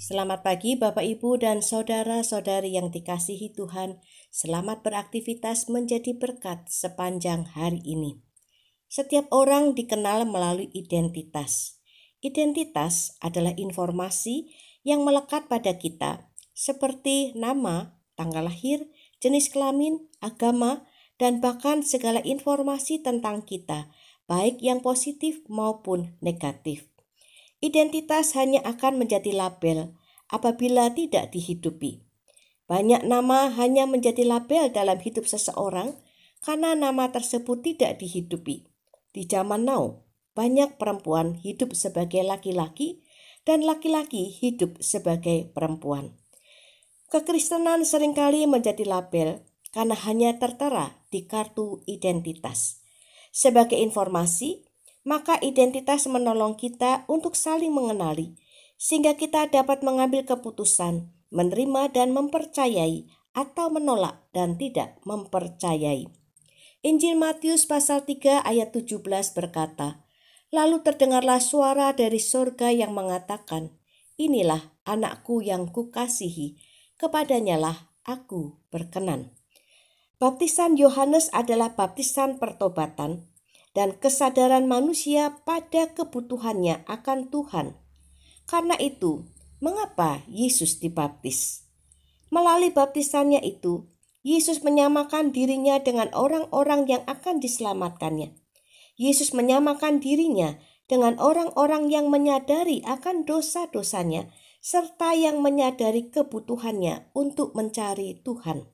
Selamat pagi Bapak Ibu dan saudara-saudari yang dikasihi Tuhan. Selamat beraktivitas menjadi berkat sepanjang hari ini. Setiap orang dikenal melalui identitas. Identitas adalah informasi yang melekat pada kita seperti nama, tanggal lahir, jenis kelamin, agama, dan bahkan segala informasi tentang kita, baik yang positif maupun negatif. Identitas hanya akan menjadi label apabila tidak dihidupi. Banyak nama hanya menjadi label dalam hidup seseorang karena nama tersebut tidak dihidupi. Di zaman now, banyak perempuan hidup sebagai laki-laki dan laki-laki hidup sebagai perempuan. Kekristenan seringkali menjadi label karena hanya tertera di kartu identitas. Sebagai informasi, maka identitas menolong kita untuk saling mengenali, sehingga kita dapat mengambil keputusan, menerima dan mempercayai, atau menolak dan tidak mempercayai. Injil Matius pasal 3 ayat 17 berkata, Lalu terdengarlah suara dari sorga yang mengatakan, Inilah anakku yang kukasihi, kepadanyalah aku berkenan. Baptisan Yohanes adalah baptisan pertobatan dan kesadaran manusia pada kebutuhannya akan Tuhan. Karena itu, mengapa Yesus dibaptis? Melalui baptisannya itu, Yesus menyamakan dirinya dengan orang-orang yang akan diselamatkannya. Yesus menyamakan dirinya dengan orang-orang yang menyadari akan dosa-dosanya serta yang menyadari kebutuhannya untuk mencari Tuhan.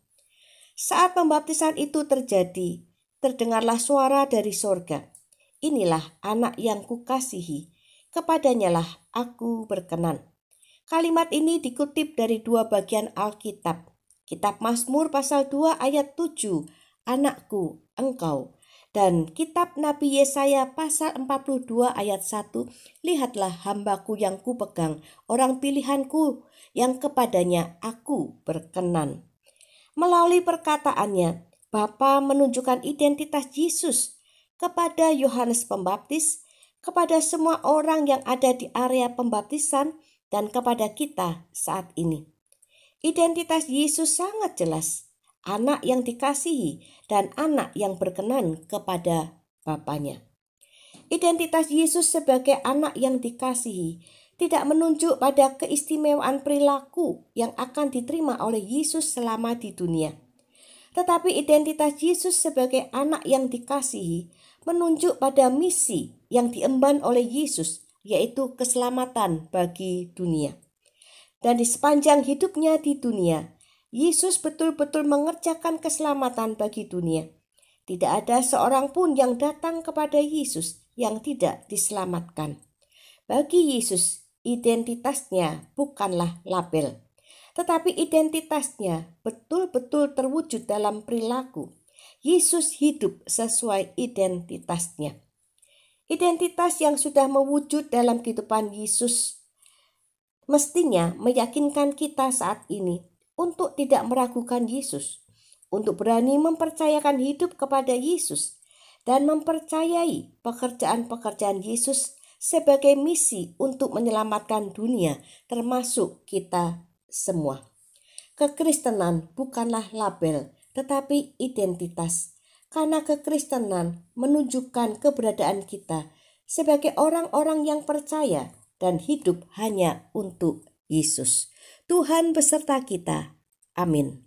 Saat pembaptisan itu terjadi, terdengarlah suara dari sorga. Inilah anak yang kukasihi, kepadanyalah aku berkenan. Kalimat ini dikutip dari dua bagian Alkitab. Kitab Mazmur pasal 2 ayat 7, Anakku, engkau. Dan kitab Nabi Yesaya pasal 42 ayat 1, Lihatlah hambaku yang kupegang, orang pilihanku yang kepadanya aku berkenan. Melalui perkataannya, Bapa menunjukkan identitas Yesus kepada Yohanes Pembaptis, kepada semua orang yang ada di area pembaptisan, dan kepada kita saat ini. Identitas Yesus sangat jelas, anak yang dikasihi dan anak yang berkenan kepada Bapaknya. Identitas Yesus sebagai anak yang dikasihi tidak menunjuk pada keistimewaan perilaku yang akan diterima oleh Yesus selama di dunia. Tetapi identitas Yesus sebagai anak yang dikasihi menunjuk pada misi yang diemban oleh Yesus, yaitu keselamatan bagi dunia. Dan di sepanjang hidupnya di dunia, Yesus betul-betul mengerjakan keselamatan bagi dunia. Tidak ada seorang pun yang datang kepada Yesus yang tidak diselamatkan. Bagi Yesus, identitasnya bukanlah label tetapi identitasnya betul-betul terwujud dalam perilaku. Yesus hidup sesuai identitasnya. Identitas yang sudah mewujud dalam kehidupan Yesus mestinya meyakinkan kita saat ini untuk tidak meragukan Yesus, untuk berani mempercayakan hidup kepada Yesus dan mempercayai pekerjaan-pekerjaan Yesus sebagai misi untuk menyelamatkan dunia, termasuk kita semua. Kekristenan bukanlah label, tetapi identitas. Karena kekristenan menunjukkan keberadaan kita sebagai orang-orang yang percaya dan hidup hanya untuk Yesus. Tuhan beserta kita. Amin.